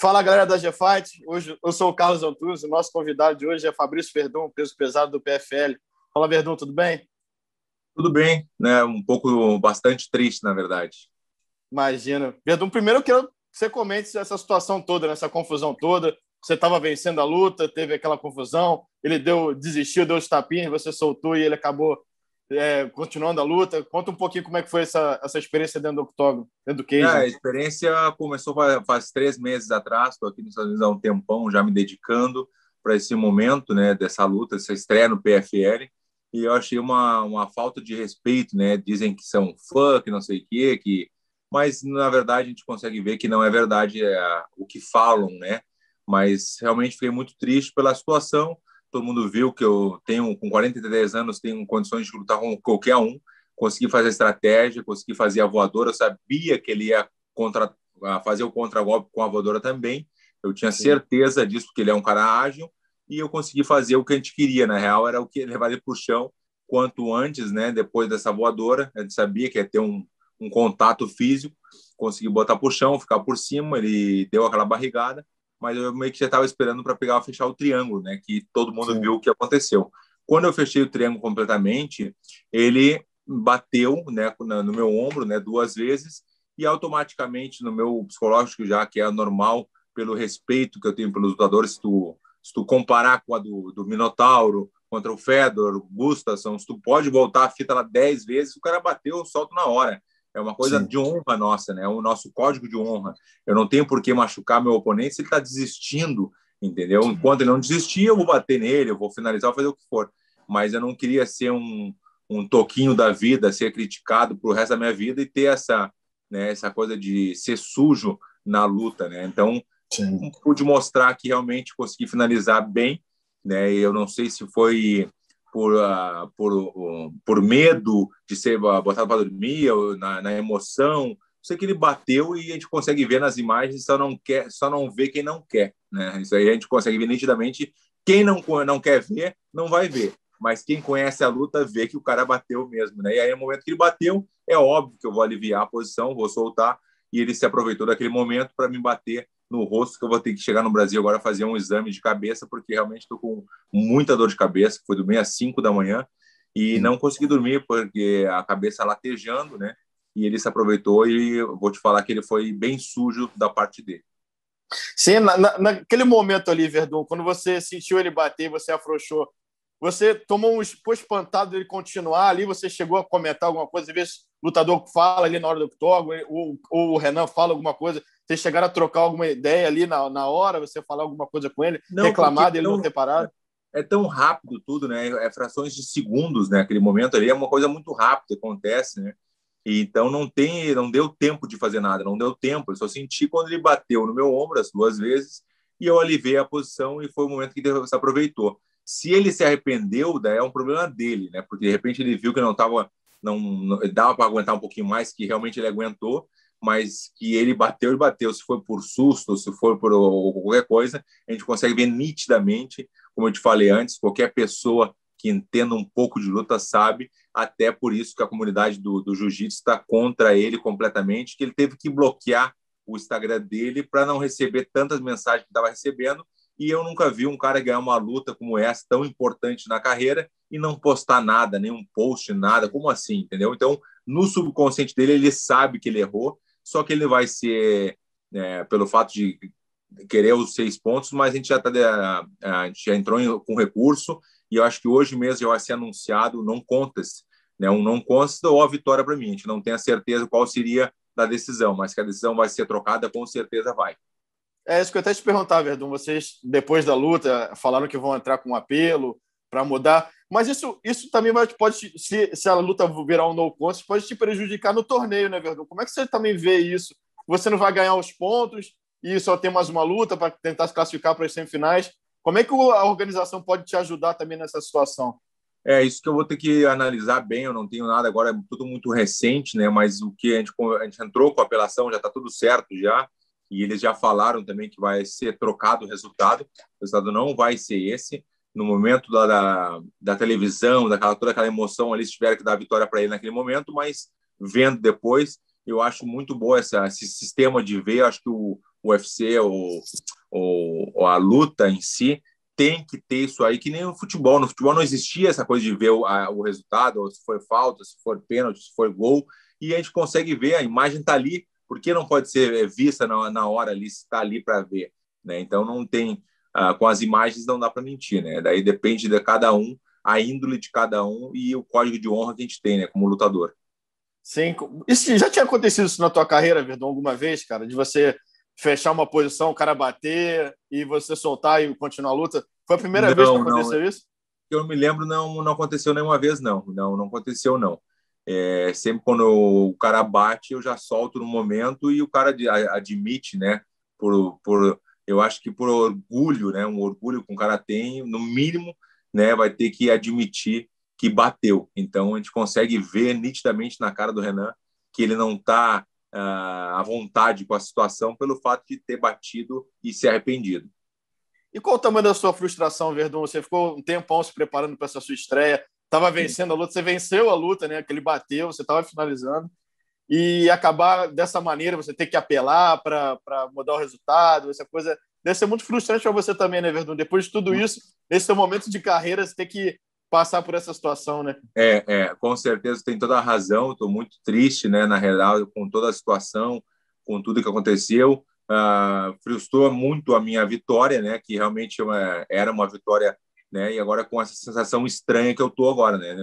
Fala galera da GFight, hoje eu sou o Carlos Antunes, nosso convidado de hoje é Fabrício Verdão, peso pesado do PFL. Fala Verdão, tudo bem? Tudo bem, né? Um pouco bastante triste, na verdade. Imagina. Verdão, primeiro eu quero que você comente essa situação toda, nessa né? confusão toda. Você estava vencendo a luta, teve aquela confusão, ele deu, desistiu, deu os tapinhas, você soltou e ele acabou é, continuando a luta. Conta um pouquinho como é que foi essa, essa experiência dentro do octógono, dentro do cage. É, a né? experiência começou faz, faz três meses atrás, estou aqui nos Estados Unidos há um tempão, já me dedicando para esse momento, né, dessa luta, essa estreia no PFL, e eu achei uma, uma falta de respeito, né, dizem que são fã, que não sei o quê, que... mas na verdade a gente consegue ver que não é verdade é, o que falam, né, mas realmente fiquei muito triste pela situação, Todo mundo viu que eu tenho, com 43 anos, tenho condições de lutar com qualquer um. Consegui fazer estratégia, consegui fazer a voadora. Eu sabia que ele ia contra, fazer o contra-golpe com a voadora também. Eu tinha certeza disso, porque ele é um cara ágil. E eu consegui fazer o que a gente queria, na real, era o que levar ele para o chão quanto antes, né? Depois dessa voadora, a gente sabia que ia ter um, um contato físico, consegui botar para o chão, ficar por cima. Ele deu aquela barrigada mas eu meio que já estava esperando para pegar fechar o triângulo, né? Que todo mundo Sim. viu o que aconteceu. Quando eu fechei o triângulo completamente, ele bateu, né, no meu ombro, né, duas vezes e automaticamente no meu psicológico já que é normal pelo respeito que eu tenho pelos lutadores, se tu, se tu comparar com a do, do Minotauro contra o Fedor, Gustafsson, se tu pode voltar a fita lá dez vezes, o cara bateu, solto na hora. É uma coisa Sim. de honra nossa, né? É o nosso código de honra. Eu não tenho por que machucar meu oponente se ele está desistindo, entendeu? Sim. Enquanto ele não desistir, eu vou bater nele, eu vou finalizar, vou fazer o que for. Mas eu não queria ser um, um toquinho da vida, ser criticado para o resto da minha vida e ter essa, né, essa coisa de ser sujo na luta, né? Então, Sim. pude mostrar que realmente consegui finalizar bem, né? Eu não sei se foi por, uh, por, uh, por medo de ser ah, botado para dormir, na, na emoção. Isso que ele bateu e a gente consegue ver nas imagens, só não quer, só não vê quem não quer, né? Isso aí a gente consegue ver nitidamente. Quem não não quer ver, não vai ver. Mas quem conhece a luta vê que o cara bateu mesmo, né? E aí no é momento que ele bateu, é óbvio que eu vou aliviar a posição, vou soltar e ele se aproveitou daquele momento para me bater no rosto que eu vou ter que chegar no Brasil agora fazer um exame de cabeça, porque realmente estou com muita dor de cabeça. Foi do meio às 5 da manhã e não consegui dormir porque a cabeça latejando, né? E ele se aproveitou e vou te falar que ele foi bem sujo da parte dele. Sim, na, na, naquele momento ali, Verdun, quando você sentiu ele bater, você afrouxou, você tomou um ficou espantado dele continuar ali, você chegou a comentar alguma coisa, às vezes o lutador fala ali na hora do octógono, ou, ou o Renan fala alguma coisa, vocês chegaram a trocar alguma ideia ali na, na hora, você falar alguma coisa com ele, não, reclamar dele não, não ter parado? É tão rápido tudo, né? É frações de segundos, né? Aquele momento ali é uma coisa muito rápida, acontece, né? E, então não tem, não deu tempo de fazer nada, não deu tempo. Eu só senti quando ele bateu no meu ombro as duas vezes e eu alivei a posição e foi o momento que ele se aproveitou. Se ele se arrependeu, daí é um problema dele, né? Porque de repente ele viu que não estava não, não dava para aguentar um pouquinho mais, que realmente ele aguentou, mas que ele bateu e bateu. Se foi por susto, se foi por qualquer coisa, a gente consegue ver nitidamente, como eu te falei antes, qualquer pessoa que entenda um pouco de luta sabe, até por isso que a comunidade do, do jiu-jitsu está contra ele completamente, que ele teve que bloquear o Instagram dele para não receber tantas mensagens que estava recebendo e eu nunca vi um cara ganhar uma luta como essa, tão importante na carreira, e não postar nada, nenhum post, nada. Como assim, entendeu? Então, no subconsciente dele, ele sabe que ele errou, só que ele vai ser, é, pelo fato de querer os seis pontos, mas a gente já, tá, a gente já entrou em, com recurso, e eu acho que hoje mesmo já vai ser anunciado não contas, né, um não consta ou a vitória para mim. A gente não tem a certeza qual seria da decisão, mas que a decisão vai ser trocada, com certeza vai. É isso que eu até te perguntar, Verdun. Vocês, depois da luta, falaram que vão entrar com um apelo para mudar. Mas isso, isso também vai, pode, se, se a luta virar um no contest, pode te prejudicar no torneio, né, Verdun? Como é que você também vê isso? Você não vai ganhar os pontos e só tem mais uma luta para tentar se classificar para as semifinais. Como é que a organização pode te ajudar também nessa situação? É isso que eu vou ter que analisar bem. Eu não tenho nada agora, é tudo muito recente, né? Mas o que a gente, a gente entrou com a apelação já está tudo certo já e eles já falaram também que vai ser trocado o resultado. O resultado não vai ser esse. No momento da, da, da televisão, daquela, toda aquela emoção, eles tiveram que dar a vitória para ele naquele momento, mas vendo depois, eu acho muito bom essa, esse sistema de ver. Eu acho que o, o UFC, ou o, a luta em si, tem que ter isso aí, que nem o futebol. No futebol não existia essa coisa de ver o, a, o resultado, se foi falta, se for pênalti, se foi gol, e a gente consegue ver, a imagem está ali, por que não pode ser é, vista na, na hora ali, se está ali para ver? Né? Então, não tem. Uh, com as imagens não dá para mentir, né? Daí depende de cada um, a índole de cada um e o código de honra que a gente tem, né, como lutador. Sim. Isso, já tinha acontecido isso na tua carreira, Verdão, alguma vez, cara? De você fechar uma posição, o cara bater e você soltar e continuar a luta? Foi a primeira não, vez que aconteceu não. É isso? Eu me lembro, não, não aconteceu nenhuma vez, não. Não, não aconteceu, não. É, sempre quando o cara bate, eu já solto no momento e o cara admite, né? Por, por, eu acho que por orgulho, né? Um orgulho que um cara tem, no mínimo, né? Vai ter que admitir que bateu. Então a gente consegue ver nitidamente na cara do Renan que ele não está ah, à vontade com a situação pelo fato de ter batido e se arrependido. E qual o tamanho da sua frustração, Verdun? Você ficou um tempão se preparando para essa sua estreia, estava vencendo a luta, você venceu a luta, né? Que ele bateu, você estava finalizando. E acabar dessa maneira, você ter que apelar para mudar o resultado, essa coisa. Deve ser muito frustrante para você também, né, Verdun? Depois de tudo hum. isso, nesse seu momento de carreira, você ter que passar por essa situação, né? É, é com certeza, tem toda a razão. Estou muito triste, né, na real, com toda a situação, com tudo que aconteceu. Uh, frustrou muito a minha vitória, né, que realmente é uma, era uma vitória né? E agora com essa sensação estranha que eu tô agora, né?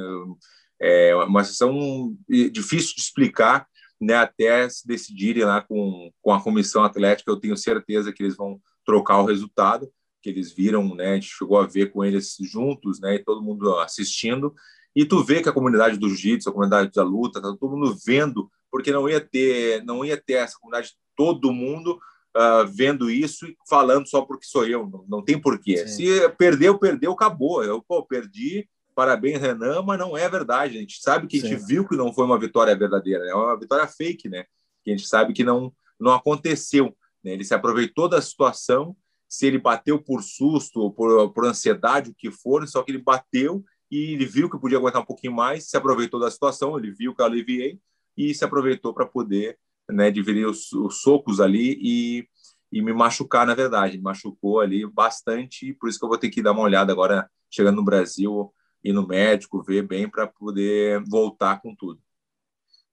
É uma sensação difícil de explicar, né? Até se decidirem lá com, com a comissão atlética, eu tenho certeza que eles vão trocar o resultado que eles viram, né? A gente chegou a ver com eles juntos, né? E todo mundo assistindo. E tu vê que a comunidade do jiu-jitsu, a comunidade da luta, tá todo mundo vendo, porque não ia ter, não ia ter essa comunidade todo mundo uh, vendo isso e falando só porque sou eu. Não, não tem porquê. Sim. Se perdeu, perdeu, acabou. Eu pô, perdi, parabéns, Renan, mas não é verdade. A gente sabe que a gente viu que não foi uma vitória verdadeira, é uma vitória fake, né? Que a gente sabe que não, não aconteceu. Né? Ele se aproveitou da situação, se ele bateu por susto ou por, por ansiedade, o que for, só que ele bateu e ele viu que podia aguentar um pouquinho mais, se aproveitou da situação, ele viu que eu aliviei e se aproveitou para poder né, de vir os, os socos ali e, e me machucar, na verdade. Me machucou ali bastante, por isso que eu vou ter que dar uma olhada agora, chegando no Brasil, ir no médico, ver bem para poder voltar com tudo.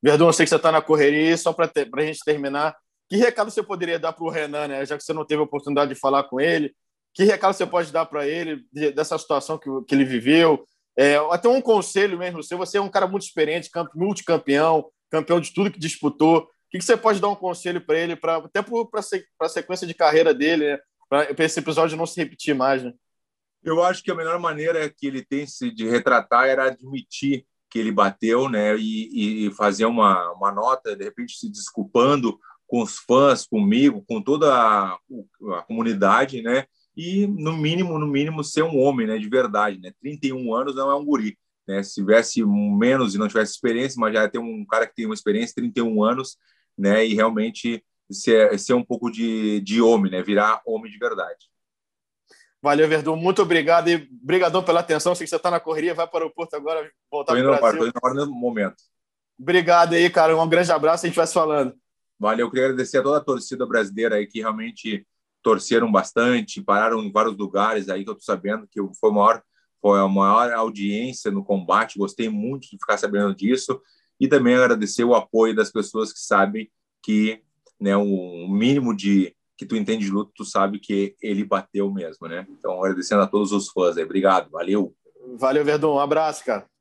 Verdun, eu sei que você está na correria, só para a gente terminar, que recado você poderia dar para o Renan, né? já que você não teve a oportunidade de falar com ele? Que recado você pode dar para ele dessa situação que, que ele viveu? É, até um conselho mesmo você é um cara muito experiente, multicampeão, campeão de tudo que disputou que, que você pode dar um conselho para ele, pra, até para a sequência de carreira dele, né? para esse episódio não se repetir mais? Né? Eu acho que a melhor maneira que ele tem de retratar era admitir que ele bateu, né? E, e fazer uma, uma nota, de repente se desculpando com os fãs, comigo, com toda a, a, comunidade, né? E no mínimo, no mínimo ser um homem, né? De verdade, né? 31 anos não é um guri, né? Se tivesse menos e não tivesse experiência, mas já tem um cara que tem uma experiência, 31 anos, né? E realmente ser, ser um pouco de, de homem, né? Virar homem de verdade. Valeu, Verdun. Muito obrigado e obrigadão pela atenção. Sei que você está na correria, vai para o Porto agora, voltar para o Brasil. Estou indo agora no momento. Obrigado aí, cara. Um grande abraço. A gente vai se falando. Valeu. Eu queria agradecer a toda a torcida brasileira aí que realmente torceram bastante, pararam em vários lugares aí que eu estou sabendo que foi maior foi a maior audiência no combate. Gostei muito de ficar sabendo disso e também agradecer o apoio das pessoas que sabem que né, o mínimo de que tu entende de luto, tu sabe que ele bateu mesmo, né? Então, agradecendo a todos os fãs aí. Obrigado, valeu. Valeu, Verdun. Um abraço, cara.